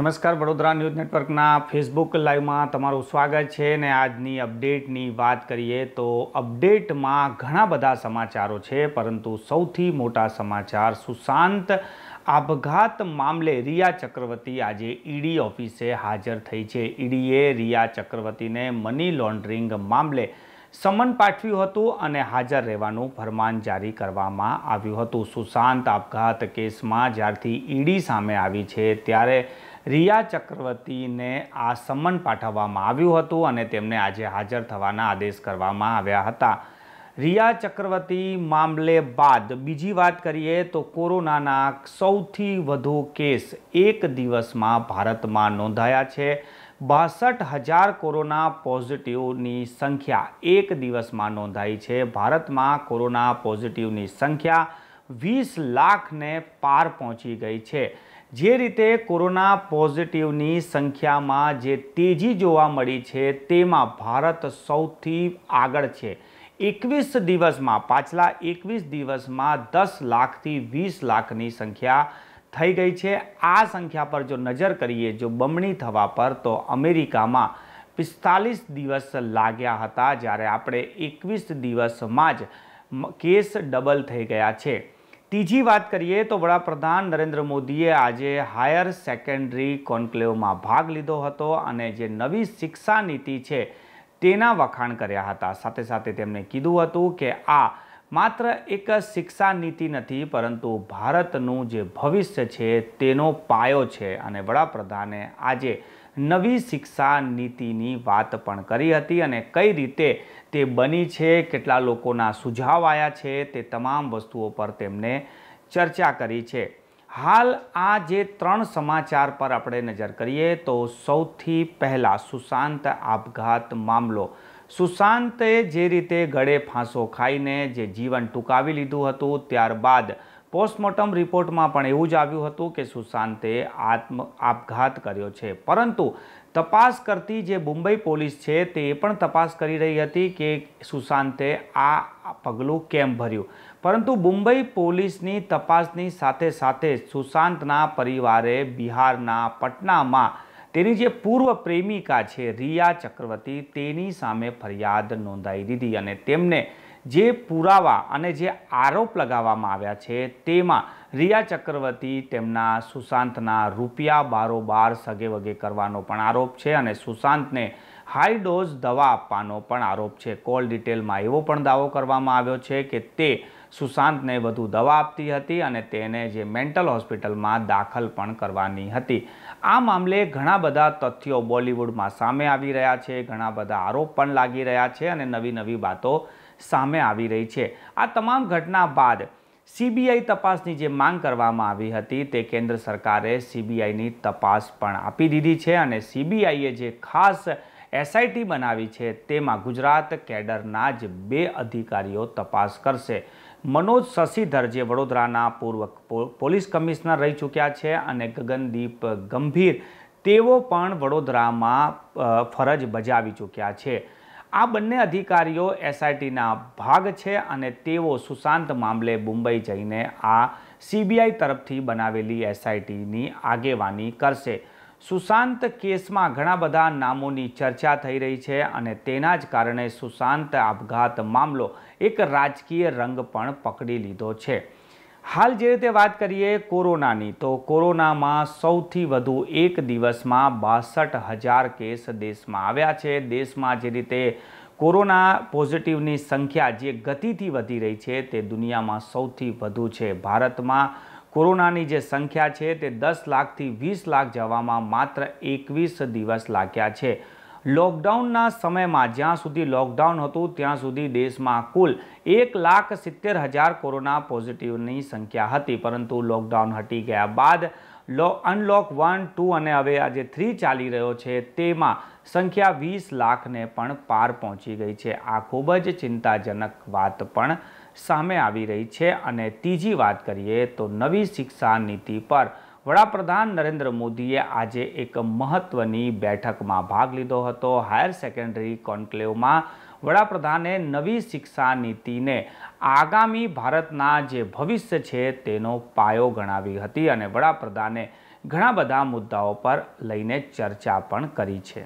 નમસ્કાર વડોદરા ન્યૂઝ નેટવર્કના ફેસબુક લાઈવમાં તમારું સ્વાગત છે ને આજની અપડેટની વાત કરીએ તો અપડેટમાં ઘણા બધા સમાચારો છે પરંતુ સૌથી મોટા સમાચાર સુશાંત આપઘાત મામલે રિયા ચક્રવર્તી આજે ઈડી ઓફિસે હાજર થઈ છે ઈડીએ રિયા ચક્રવર્તીને મની લોન્ડરિંગ મામલે સમન પાઠવ્યું હતું અને હાજર રહેવાનું ફરમાન જારી કરવામાં આવ્યું હતું સુશાંત આપઘાત કેસમાં જ્યારથી ઈડી સામે આવી છે ત્યારે રિયા ચક્રવર્તીને આ સમન પાઠવવામાં આવ્યું હતું અને તેમને આજે હાજર થવાના આદેશ કરવામાં આવ્યા હતા રિયા ચક્રવર્તી મામલે બાદ બીજી વાત કરીએ તો કોરોનાના સૌથી વધુ કેસ એક દિવસમાં ભારતમાં નોંધાયા છે બાસઠ હજાર કોરોના પોઝિટિવની સંખ્યા એક દિવસમાં નોંધાઈ છે ભારતમાં કોરોના પોઝિટિવની સંખ્યા વીસ લાખને પાર પહોંચી ગઈ છે જે રીતે કોરોના પોઝિટિવની સંખ્યામાં જે તેજી જોવા મળી છે તેમાં ભારત સૌથી આગળ છે એકવીસ દિવસમાં પાછલા એકવીસ દિવસમાં દસ લાખથી વીસ લાખની સંખ્યા થઈ ગઈ છે આ સંખ્યા પર જો નજર કરીએ જો બમણી થવા પર તો અમેરિકામાં પિસ્તાલીસ દિવસ લાગ્યા હતા જ્યારે આપણે એકવીસ દિવસમાં જ કેસ ડબલ થઈ ગયા છે ત્રીજી વાત કરીએ તો વડાપ્રધાન નરેન્દ્ર મોદીએ આજે હાયર સેકન્ડરી કોન્ક્લેવમાં ભાગ લીધો હતો અને જે નવી શિક્ષા નીતિ છે તેના વખાણ કર્યા હતા સાથે સાથે તેમણે કીધું હતું કે આ માત્ર એક શિક્ષા નીતિ નથી પરંતુ ભારતનું જે ભવિષ્ય છે તેનો પાયો છે અને વડાપ્રધાને આજે નવી શિક્ષા નીતિની વાત પણ કરી હતી અને કઈ રીતે તે બની છે કેટલા લોકોના સુઝાવ આવ્યા છે તે તમામ વસ્તુઓ પર તેમને ચર્ચા કરી છે હાલ આ જે ત્રણ સમાચાર પર આપણે નજર કરીએ તો સૌથી પહેલાં સુશાંત આપઘાત મામલો સુશાંતે જે રીતે ગળે ફાંસો ખાઈને જે જીવન ટૂંકાવી લીધું હતું ત્યારબાદ પોસ્ટમોર્ટમ રિપોર્ટમાં પણ એવું જ આવ્યું હતું કે સુશાંતે આત્મ આપઘાત કર્યો છે પરંતુ તપાસ કરતી જે મુંબઈ પોલીસ છે તે પણ તપાસ કરી રહી હતી કે સુશાંતે આ પગલું કેમ ભર્યું પરંતુ મુંબઈ પોલીસની તપાસની સાથે સાથે સુશાંતના પરિવારે બિહારના પટનામાં તેની જે પૂર્વ પ્રેમિકા છે રિયા ચક્રવર્તી તેની સામે ફરિયાદ નોંધાવી દીધી અને તેમને જે પુરાવા અને જે આરોપ લગાવવામાં આવ્યા છે તેમાં રિયા ચક્રવર્તી તેમના સુશાંતના રૂપિયા બારોબાર સગે વગે કરવાનો પણ આરોપ છે અને સુશાંતને હાઈ ડોઝ દવા આપવાનો પણ આરોપ છે કોલ ડિટેલમાં એવો પણ દાવો કરવામાં આવ્યો છે કે તે સુશાંતને વધુ દવા આપતી હતી અને તેને જે મેન્ટલ હોસ્પિટલમાં દાખલ પણ કરવાની હતી આ મામલે ઘણા બધા તથ્યો બોલિવૂડમાં સામે આવી રહ્યા છે ઘણા બધા આરોપ પણ લાગી રહ્યા છે અને નવી નવી વાતો સામે આવી રહી છે આ તમામ ઘટના બાદ સીબીઆઈ તપાસની જે માંગ કરવામાં આવી હતી તે કેન્દ્ર સરકારે સીબીઆઈની તપાસ પણ આપી દીધી છે અને સીબીઆઈએ જે ખાસ એસઆઈટી બનાવી છે તેમાં ગુજરાત કેડરના જ બે અધિકારીઓ તપાસ કરશે મનોજ શશીધર જે વડોદરાના પૂર્વ પોલીસ કમિશનર રહી ચૂક્યા છે અને ગગનદીપ ગંભીર તેઓ પણ વડોદરામાં ફરજ બજાવી ચૂક્યા છે આ બંને અધિકારીઓ એસઆઈટીના ભાગ છે અને તેઓ સુશાંત મામલે મુંબઈ જઈને આ સીબીઆઈ તરફથી બનાવેલી એસઆઈટીની આગેવાની કરશે સુશાંત કેસમાં ઘણા બધા નામોની ચર્ચા થઈ રહી છે અને તેના જ કારણે સુશાંત આપઘાત મામલો એક રાજકીય રંગ પણ પકડી લીધો છે હાલ જે રીતે વાત કરીએ કોરોનાની તો કોરોનામાં સૌથી વધુ એક દિવસમાં બાસઠ હજાર કેસ દેશમાં આવ્યા છે દેશમાં જે રીતે કોરોના પોઝિટિવની સંખ્યા જે ગતિથી વધી રહી છે તે દુનિયામાં સૌથી વધુ છે ભારતમાં કોરોનાની જે સંખ્યા છે તે દસ લાખથી વીસ લાખ જવામાં માત્ર એકવીસ દિવસ લાગ્યા છે લોકડાઉનના સમયમાં જ્યાં સુધી લોકડાઉન હતું ત્યાં સુધી દેશમાં કુલ એક લાખ સિત્તેર હજાર કોરોના પોઝિટિવની સંખ્યા હતી પરંતુ લોકડાઉન હટી ગયા બાદ લો અનલોક વન ટુ અને હવે આજે થ્રી ચાલી રહ્યો છે તેમાં સંખ્યા વીસ લાખને પણ પાર પહોંચી ગઈ છે આ ખૂબ જ ચિંતાજનક વાત પણ સામે આવી રહી છે અને ત્રીજી વાત કરીએ તો નવી શિક્ષા નીતિ પર વડાપ્રધાન નરેન્દ્ર મોદીએ આજે એક મહત્વની બેઠકમાં ભાગ લીધો હતો હાયર સેકન્ડરી કોન્ક્લેવમાં વડાપ્રધાને નવી શિક્ષા નીતિને આગામી ભારતના જે ભવિષ્ય છે તેનો પાયો ગણાવી હતી અને વડાપ્રધાને ઘણા બધા મુદ્દાઓ પર લઈને ચર્ચા પણ કરી છે